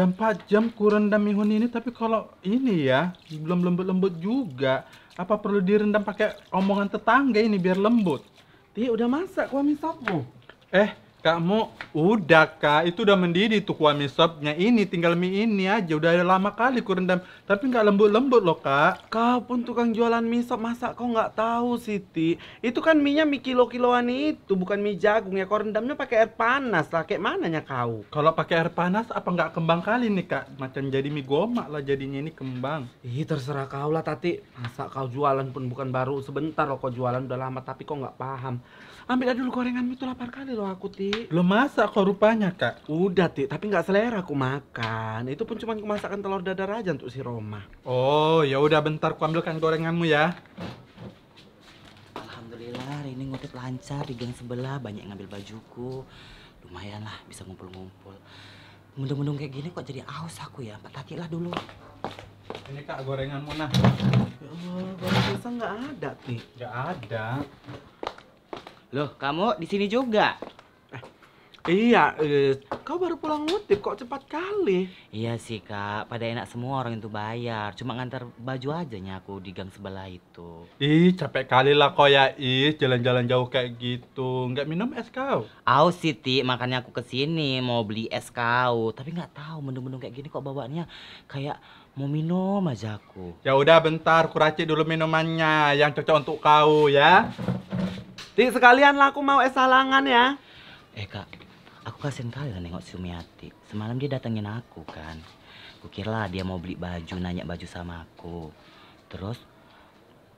udah 4 jam ku rendam mihun ini tapi kalau ini ya belum lembut-lembut juga apa perlu direndam pakai omongan tetangga ini biar lembut Ti udah masak kuah sapu eh Kak mau udah kak itu udah mendidih tuh kuah mie sopnya ini tinggal mie ini aja udah ada lama kali ku rendam tapi nggak lembut lembut loh kak. Kau tukang jualan mie sop masa kau nggak tahu Siti itu kan mie nya mie kilo kiloan itu bukan mie jagung ya kau rendamnya pakai air panas lah kayak mananya kau. Kalau pakai air panas apa nggak kembang kali nih kak macam jadi mie gomak lah jadinya ini kembang. Ih terserah kau lah Tati masa kau jualan pun bukan baru sebentar loh kau jualan udah lama tapi kau nggak paham Ambil aja dulu gorenganmu itu lapar kali loh aku, Ti. belum masak kok rupanya, Kak. Udah, Ti, tapi nggak selera aku makan. Itu pun cuma masakan telur dadar aja untuk si Roma. Oh, ya udah bentar aku ambilkan gorenganmu ya. Alhamdulillah, hari ini ngutip lancar di gang sebelah, banyak ngambil bajuku. Lumayan lah, bisa ngumpul-ngumpul. Mendung-mendung kayak gini kok jadi aus aku ya, empat Tati lah dulu. Ini kak gorenganmu nah. Ya Allah, nggak ada, Ti. Nggak ada. Loh, kamu di sini juga? Eh, iya, eh, kau baru pulang ngutip kok cepat kali. Iya sih kak, pada enak semua orang itu bayar. Cuma ngantar baju aja aku di gang sebelah itu. Ih, capek kali lah kau ya, ih jalan-jalan jauh kayak gitu. Nggak minum es kau? Au siti makanya aku kesini mau beli es kau. Tapi nggak tahu mendung-mendung kayak gini kok bawaannya kayak mau minum aja aku. Ya udah bentar, kuracik dulu minumannya yang cocok untuk kau ya. Di sekalian lah aku mau es salangan ya. Eh kak, aku kasihan kali lah nengok Sumiati. Semalam dia datengin aku kan. Kukira dia mau beli baju, nanya baju sama aku. Terus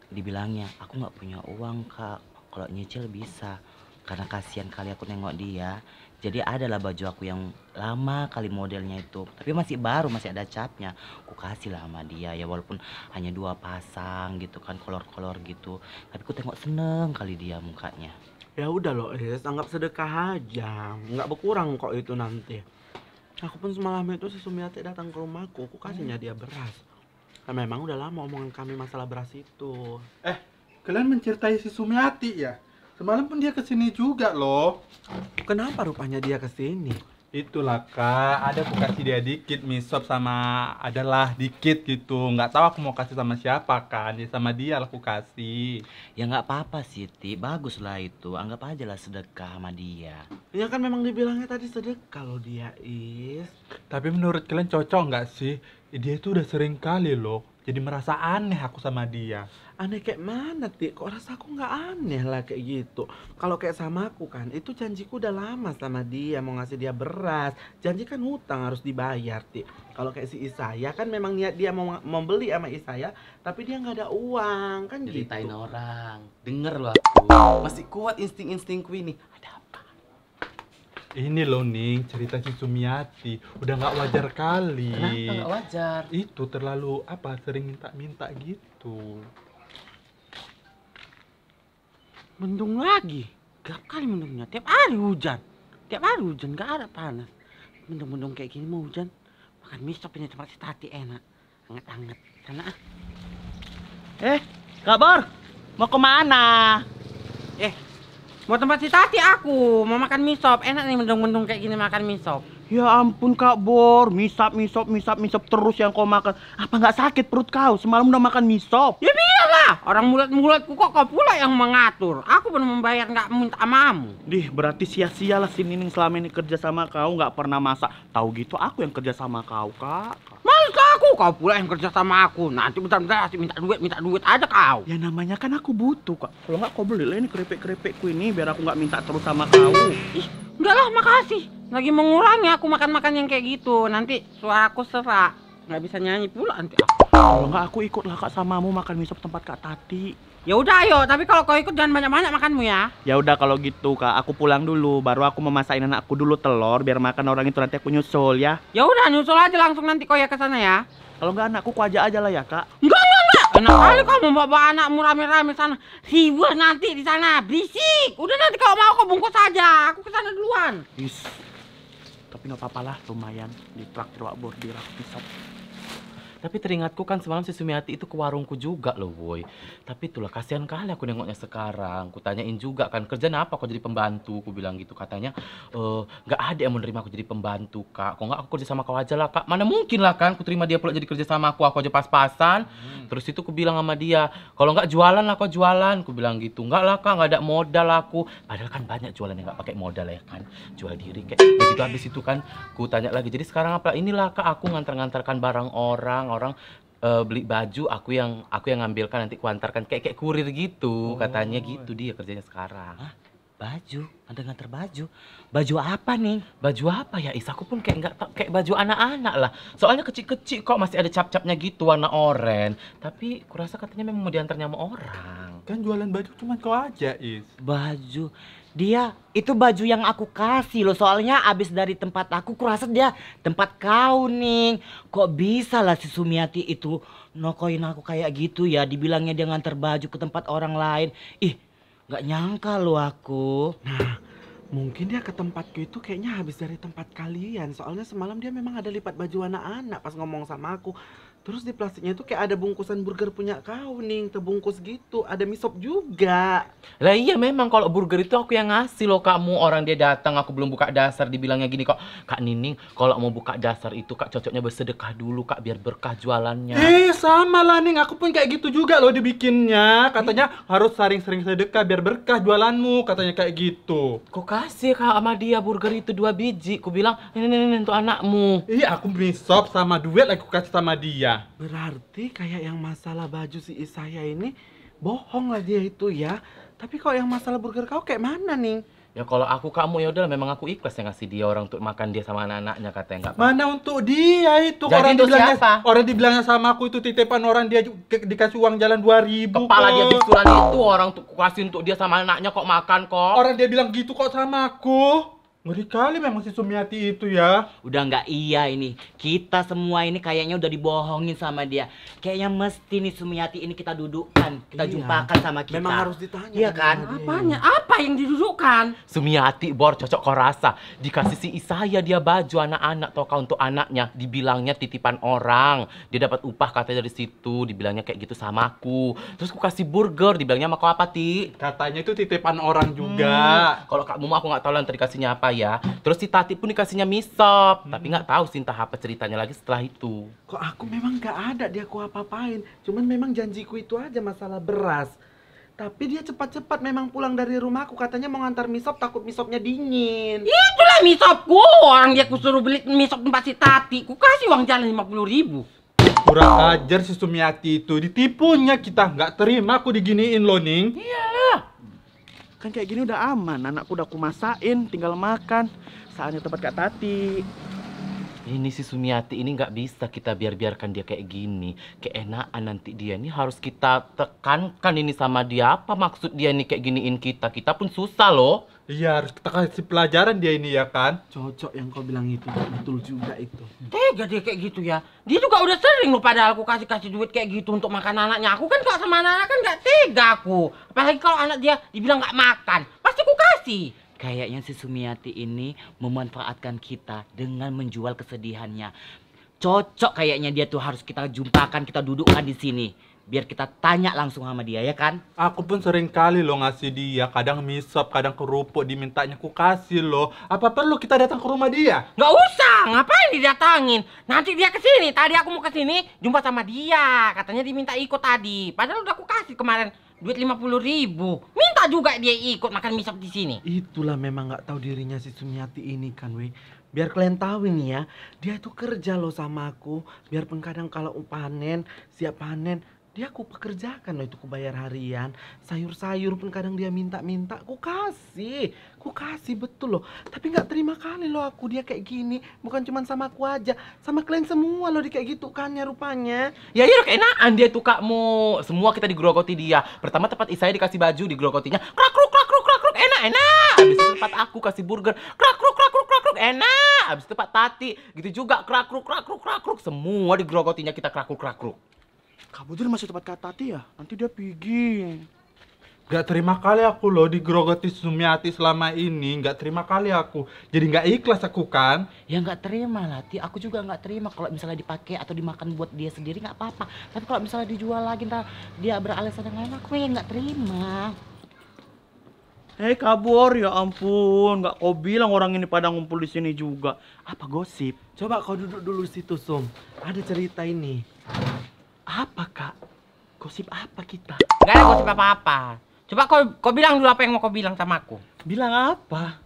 dibilangnya, aku nggak punya uang kak. Kalau nyicil bisa. Karena kasihan kali aku nengok dia, jadi adalah baju aku yang lama kali modelnya itu tapi masih baru masih ada capnya aku kasih lah sama dia ya walaupun hanya dua pasang gitu kan kolor-kolor gitu tapi aku tengok seneng kali dia mukanya ya udah loh Riris ya, anggap sedekah aja nggak berkurang kok itu nanti aku pun semalam itu si Sumiati datang ke rumahku aku kasihnya dia beras nah, memang udah lama omongan kami masalah beras itu eh kalian menceritai si Sumiati ya Semalam pun dia kesini juga loh. Kenapa rupanya dia kesini? Itulah kak, ada aku kasih dia dikit, misop sama adalah dikit gitu. Nggak tahu aku mau kasih sama siapa kan, ya sama dia lah aku kasih. Ya nggak apa-apa Siti, bagus lah itu. Anggap aja lah sedekah sama dia. Ya kan memang dibilangnya tadi sedekah loh dia is. Tapi menurut kalian cocok nggak sih Ya, dia itu udah sering kali loh jadi merasa aneh aku sama dia aneh kayak mana ti kok rasa aku nggak aneh lah kayak gitu kalau kayak sama aku kan itu janjiku udah lama sama dia mau ngasih dia beras janji kan hutang harus dibayar ti kalau kayak si Isaya kan memang niat dia mau membeli sama Isaya tapi dia nggak ada uang kan ceritain gitu orang denger loh aku masih kuat insting-instingku ini ini loh Ning cerita si Sumiati udah nggak wajar kali kenapa nggak wajar itu terlalu apa sering minta-minta gitu mendung lagi gak kali mendungnya tiap hari hujan tiap hari hujan gak ada panas mendung-mendung kayak gini mau hujan makan mie sop ini tempat si tati enak anget-anget sana ah eh kabar mau kemana eh Buat tempat si Tati aku, mau makan mie sop. Enak nih mendung-mendung kayak gini makan mie sop. Ya ampun Kak Bor, mie sop, mie sop, mie sop, mie sop terus yang kau makan. Apa nggak sakit perut kau? Semalam udah makan mie sop. Ya biarlah, orang mulut-mulutku kok kau pula yang mengatur. Aku belum membayar nggak minta mamu. Dih, berarti sia-sialah si Nining selama ini kerja sama kau nggak pernah masak. Tahu gitu aku yang kerja sama kau, Kak kau pula yang kerja sama aku. Nanti bentar-bentar asik minta duit, minta duit aja kau. Ya namanya kan aku butuh kak. Kalau nggak kau beli lah ini keripik-keripikku ini biar aku nggak minta terus sama kau. Ih, enggak lah, makasih. Lagi mengurangi aku makan-makan yang kayak gitu. Nanti suaraku serak nggak bisa nyanyi pula nanti kalau nggak aku ikut lah kak samamu makan misop tempat kak Tati ya udah ayo tapi kalau kau ikut jangan banyak banyak makanmu ya ya udah kalau gitu kak aku pulang dulu baru aku memasakin anakku dulu telur biar makan orang itu nanti aku nyusul ya ya udah nyusul aja langsung nanti kau ya ke sana ya kalau nggak anakku kuaja aja lah ya kak enggak enggak enggak enak kali kau membawa anakmu rame-rame sana siwah nanti di sana berisik udah nanti kalau mau kau bungkus saja aku ke sana duluan Is. tapi nggak apa-apa lah lumayan di traktir wakbor di rak tapi teringatku kan semalam si Sumiati itu ke warungku juga loh, boy. Tapi itulah kasihan kali aku nengoknya sekarang. Kutanyain juga kan kerjaan apa kok jadi pembantu? Aku bilang gitu katanya eh, nggak e, ada yang menerima aku jadi pembantu kak. Kok nggak aku kerja sama kau aja lah kak. Mana mungkin lah kan aku terima dia pula jadi kerja sama aku. Aku aja pas-pasan. Hmm. Terus itu aku bilang sama dia kalau nggak jualan lah kau jualan. Aku bilang gitu nggak lah kak nggak ada modal aku. Padahal kan banyak jualan yang nggak pakai modal ya kan. Jual diri kayak begitu habis itu kan. ku tanya lagi jadi sekarang apa inilah kak aku ngantar-ngantarkan barang orang orang uh, beli baju aku yang aku yang ngambilkan nanti kuantarkan kayak kayak kurir gitu oh. katanya gitu dia kerjanya sekarang Hah? baju anda nganter baju baju apa nih baju apa ya is aku pun kayak nggak kayak baju anak-anak lah soalnya kecil-kecil kok masih ada cap-capnya gitu warna oranye tapi kurasa katanya memang mau diantarnya sama orang kan jualan baju cuma kau aja is baju dia itu baju yang aku kasih loh soalnya abis dari tempat aku kurasa dia tempat kau nih kok bisa lah si Sumiati itu nokoin aku kayak gitu ya dibilangnya dia nganter baju ke tempat orang lain ih gak nyangka loh aku nah mungkin dia ke tempatku itu kayaknya habis dari tempat kalian soalnya semalam dia memang ada lipat baju anak-anak pas ngomong sama aku Terus di plastiknya tuh kayak ada bungkusan burger punya kau nih, terbungkus gitu. Ada misop juga. Lah iya memang kalau burger itu aku yang ngasih loh kamu. Orang dia datang aku belum buka dasar dibilangnya gini kok. Kak Nining kalau mau buka dasar itu Kak cocoknya bersedekah dulu Kak biar berkah jualannya. Eh sama lah Ning, aku pun kayak gitu juga loh dibikinnya. Katanya eh. harus sering-sering sedekah biar berkah jualanmu, katanya kayak gitu. Kok kasih Kak sama dia burger itu dua biji. Ku bilang, "Ini untuk anakmu." Iya, aku misop sama duit aku kasih sama dia. Iya. Berarti kayak yang masalah baju si Isaya ini bohong lah dia itu ya. Tapi kalau yang masalah burger kau kayak mana nih? Ya kalau aku kamu ya udah memang aku ikhlas yang ngasih dia orang untuk makan dia sama anak-anaknya katanya enggak. Mana untuk dia itu Jadi orang itu dibilangnya siapa? orang dibilangnya sama aku itu titipan orang dia dikasih uang jalan 2000 Kepala kok. dia bisulan itu orang tuh kasih untuk dia sama anaknya kok makan kok. Orang dia bilang gitu kok sama aku. Ngeri kali memang si Sumiati itu ya. Udah nggak iya ini. Kita semua ini kayaknya udah dibohongin sama dia. Kayaknya mesti nih Sumiati ini kita dudukkan, kita iya. jumpakan sama kita. Memang harus ditanya. Iya kan? Ya. Apanya? Apa yang didudukkan? Sumiati bor cocok kau rasa. Dikasih si Isaya dia baju anak-anak toka untuk anaknya. Dibilangnya titipan orang. Dia dapat upah katanya dari situ. Dibilangnya kayak gitu sama aku. Terus aku kasih burger. Dibilangnya sama kau apa, Ti? Katanya itu titipan orang juga. Hmm. Kalau kamu mau aku nggak tahu lah ntar dikasihnya apa ya. Terus si Tati pun dikasihnya misop, hmm. tapi nggak tahu sih entah apa ceritanya lagi setelah itu. Kok aku memang nggak ada dia aku apa-apain. Cuman memang janjiku itu aja masalah beras. Tapi dia cepat-cepat memang pulang dari rumah aku katanya mau ngantar misop takut misopnya dingin. Itulah misopku. Orang dia kusuruh suruh beli misop tempat si Tati. Ku kasih uang jalan lima puluh ribu. Kurang ajar si Sumiati itu ditipunya kita nggak terima aku diginiin loning. Iyalah kan kayak gini udah aman anakku udah kumasain tinggal makan saatnya tempat kak Tati ini si Sumiati ini nggak bisa kita biar-biarkan dia kayak gini keenaan nanti dia ini harus kita tekankan ini sama dia apa maksud dia ini kayak giniin kita kita pun susah loh Iya harus kita kasih pelajaran dia ini ya kan Cocok yang kau bilang itu Betul juga itu Tega dia kayak gitu ya Dia juga udah sering loh padahal aku kasih-kasih duit kayak gitu Untuk makan anaknya Aku kan kalau sama anak, -anak kan gak tega aku Apalagi kalau anak dia dibilang gak makan Pasti aku kasih Kayaknya si Sumiati ini memanfaatkan kita dengan menjual kesedihannya. Cocok kayaknya dia tuh harus kita jumpakan, kita dudukkan di sini biar kita tanya langsung sama dia ya kan? Aku pun sering kali lo ngasih dia, kadang misop, kadang kerupuk dimintanya ku kasih lo. Apa perlu kita datang ke rumah dia? Nggak usah, ngapain didatangin? Nanti dia kesini, tadi aku mau kesini jumpa sama dia, katanya diminta ikut tadi. Padahal udah aku kasih kemarin duit lima puluh ribu. Minta juga dia ikut makan misop di sini. Itulah memang nggak tahu dirinya si Sumiati ini kan, Wei. Biar kalian tahu ini ya, dia itu kerja loh sama aku. Biar pengkadang kalau panen, siap panen, dia aku pekerjakan loh itu aku bayar harian sayur-sayur pun kadang dia minta-minta ku kasih ku kasih betul loh tapi nggak terima kali loh aku dia kayak gini bukan cuma sama aku aja sama kalian semua loh dia kayak gitu kan ya rupanya ya iya keenaan dia tuh kakmu semua kita digrogoti dia pertama tempat Isai dikasih baju digrogotinya krakruk krakruk krakruk enak enak habis itu tempat aku kasih burger krakruk krakruk krakruk enak habis itu tempat Tati gitu juga krakruk krakruk krakruk semua digrogotinya kita krak kruk kamu tuh masih tempat kata tadi ya? Nanti dia pergi. Gak terima kali aku loh di Grogeti Sumiati selama ini. Gak terima kali aku. Jadi gak ikhlas aku kan? Ya gak terima Ti. Aku juga gak terima kalau misalnya dipakai atau dimakan buat dia sendiri gak apa-apa. Tapi kalau misalnya dijual lagi ntar dia beralasan yang lain aku yang gak terima. Hei eh, kabur ya ampun, nggak kau bilang orang ini pada ngumpul di sini juga. Apa gosip? Coba kau duduk dulu situ, Sum. Ada cerita ini. Apa kak? Gosip apa kita? Gak ada gosip apa-apa. Coba kau, kau bilang dulu apa yang mau kau bilang sama aku. Bilang apa?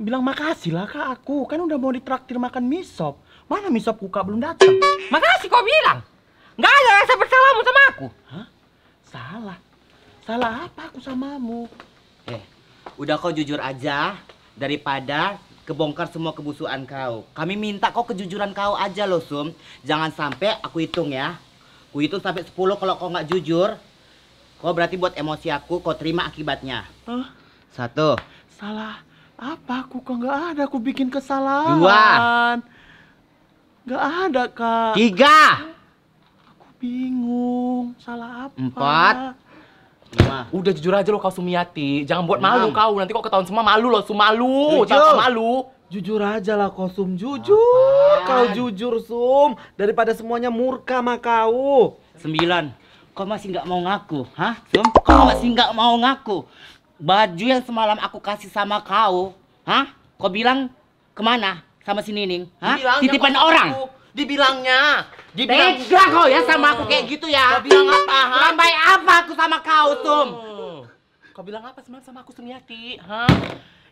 Bilang makasih lah kak aku. Kan udah mau ditraktir makan misop. Mana misop kak belum datang? Makasih kau bilang. Gak ada rasa bersalahmu sama aku. Hah? Salah? Salah apa aku samamu? Eh, udah kau jujur aja daripada kebongkar semua kebusuan kau. Kami minta kau kejujuran kau aja loh, Sum. Jangan sampai aku hitung ya. Ku hitung sampai 10 kalau kau nggak jujur, kau berarti buat emosi aku, kau terima akibatnya. Huh? Satu. Salah apa aku kok nggak ada aku bikin kesalahan. Dua. Nggak ada, Kak. Tiga. Aku bingung. Salah apa? Empat. Ma. Udah jujur aja lo kau Sumiati, jangan buat Enam. malu kau. Nanti kok ketahuan semua malu lo, sumalu, jangan malu. Jujur aja lah kau sum jujur. Apaan? Kau jujur sum, daripada semuanya murka sama kau. Sembilan, kau masih nggak mau ngaku, hah? Sum, kau masih nggak mau ngaku. Baju yang semalam aku kasih sama kau, hah? Kau bilang kemana sama si Nining? Hah? Titipan orang. Aku Dibilangnya. Dibilang Tega kau ya sama aku kayak gitu ya. Kau bilang apa? Ha? apa aku sama kau, tum? Oh. Kau bilang apa semalam sama aku, Sumiati? Hah?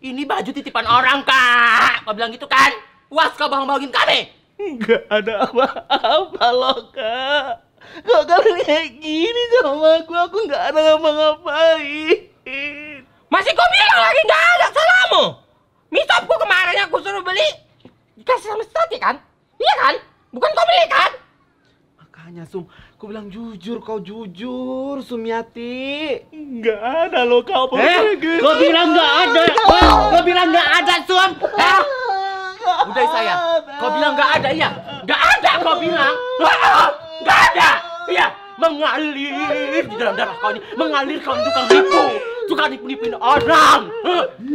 Ini baju titipan orang, Kak. Kau bilang gitu kan? Was kau bohong-bohongin kami. Enggak ada apa-apa loh, Kak. Kok kalian kayak gini sama aku? Aku enggak ada apa ngapain Masih kau bilang lagi enggak ada salahmu. Misalku kemarin aku suruh beli dikasih sama Sumiati kan? Iya kan? Bukan kau beli kan? Makanya Sum, kau bilang jujur, kau jujur Sumiati. Enggak ada loh kau eh, gitu. Kau bilang enggak ada. kau bilang enggak ada Sum. Eh. Udah saya. Kau bilang enggak ada iya. Enggak ada kau bilang. Enggak ada. Iya, mengalir di dalam darah kau ini, mengalir kau tukang nipu suka nipu-nipuin orang.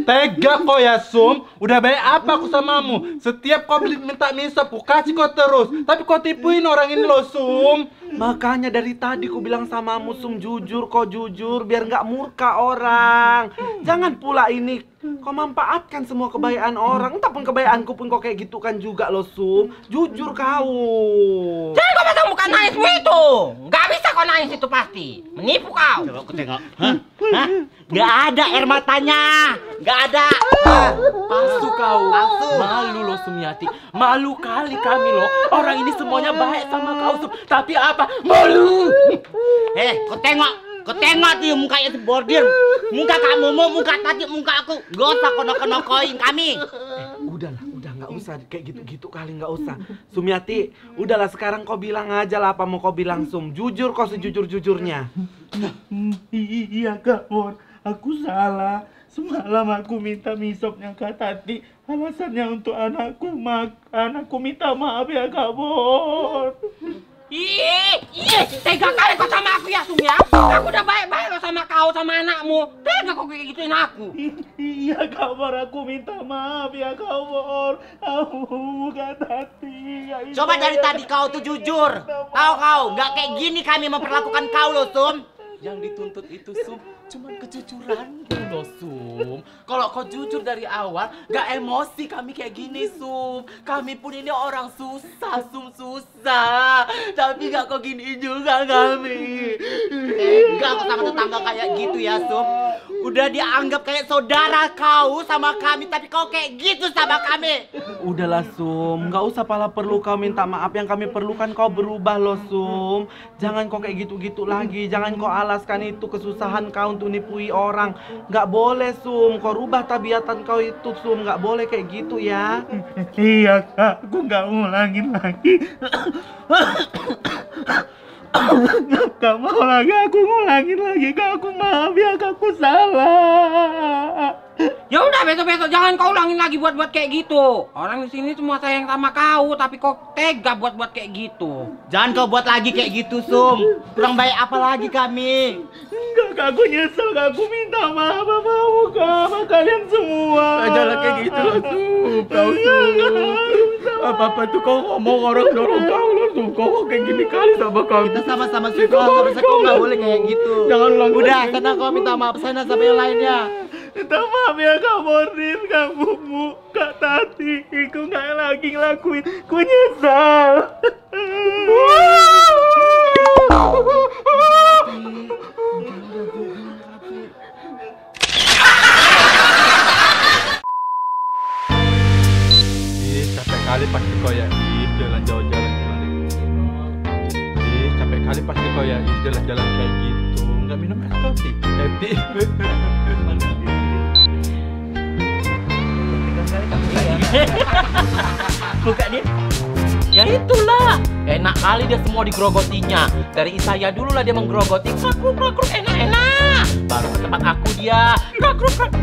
Tega kok ya, Sum. Udah baik apa aku sama samamu? Setiap kau beli minta misop, aku kasih kau terus. Tapi kau tipuin orang ini loh, Sum. Makanya dari tadi ku bilang samamu, Sum, jujur kau jujur biar nggak murka orang. Jangan pula ini Kau manfaatkan semua kebayaan orang. Entah pun kebayaanku pun kau kayak gitu kan juga loh, Sum. Jujur kau. Jadi kau pasang bukan nangismu itu. Gak bisa kau nangis itu pasti. Menipu kau. Coba aku tengok. Hah? Hmm. Hah? Gak ada air matanya. Gak ada. palsu kau. Palsu. Malu loh, Sumiati. Malu kali kami loh. Orang ini semuanya baik sama kau, Sum. Tapi apa? Malu. Eh, kau tengok. Ketengok tuh muka itu bordir. Muka kamu mau, muka tadi, muka aku. Gak usah kono koin kami. Eh, udahlah, udah nggak usah kayak gitu-gitu kali nggak usah. Sumiati, udahlah sekarang kau bilang aja lah apa mau kau bilang Sum. Jujur kau sejujur-jujurnya. Iya Kak Bor, aku salah. Semalam aku minta misopnya Kak tadi, alasannya untuk anakku makan. Aku minta maaf ya Kak Bor. Ih, ih, tega kali kau sama aku ya, Sum ya. Aku udah baik-baik loh sama kau sama anakmu. Tega kau kayak gituin aku. Iya, kabar aku minta maaf ya, kabar. Aku bukan hati. Ya Coba dari ya. tadi kau tuh jujur. Tahu kau, nggak kayak gini kami memperlakukan kau loh, Sum. Yang dituntut itu, Sum, cuma kejujuran tuh, gitu loh, Sum. Kalau kau jujur dari awal, gak emosi kami kayak gini, Sum. Kami pun ini orang susah, Sum, susah. Tapi gak kau gini juga kami. Enggak eh, sama tetangga kayak gitu ya, Sum. Udah dianggap kayak saudara kau sama kami, tapi kau kayak gitu sama kami. Udahlah, Sum. Gak usah pala perlu kau minta maaf. Yang kami perlukan kau berubah loh, Sum. Jangan kau kayak gitu-gitu lagi. Jangan kau alaskan itu kesusahan kau untuk untuk nipui orang. Nggak boleh, Sum. Kau rubah tabiatan kau itu, Sum. Nggak boleh kayak gitu ya. Iya, Kak. Aku nggak ulangin lagi. Gak mau lagi, aku ngulangin lagi. Kak, aku maaf ya, Kak. Aku salah ya udah besok-besok jangan kau ulangin lagi buat-buat kayak gitu. Orang di sini semua sayang sama kau, tapi kok tega buat-buat kayak gitu. Jangan kau buat lagi kayak gitu, Sum. Kurang baik apa lagi kami? Enggak, Kak. Aku nyesel, Kak. Aku minta maaf mau Kak. Sama kalian semua. Eh, jangan kayak gitu Sum. Kau, Sum. Apa-apa tuh kau ngomong orang dorong kau loh Sum. Kau kayak gini kali sama kami. Kita sama-sama suka. Harusnya kau nggak boleh kayak gitu. Jangan ulang Udah, sana kau minta maaf sana sama yang lainnya itu maaf ya Kak Mordin, Kak Mumu, Kak Tati aku gak lagi ngelakuin, ku nyesal Ih, capek kali Ih, jalan-jalan Ih, capek kali Ih, jalan-jalan kayak gitu Nggak minum es kopi eh, Happy buka dia ya itulah enak kali dia semua digrogotinya dari saya dulu lah dia menggrogoti. krakruk krakruk enak enak baru ke tempat aku dia krakruk krakruk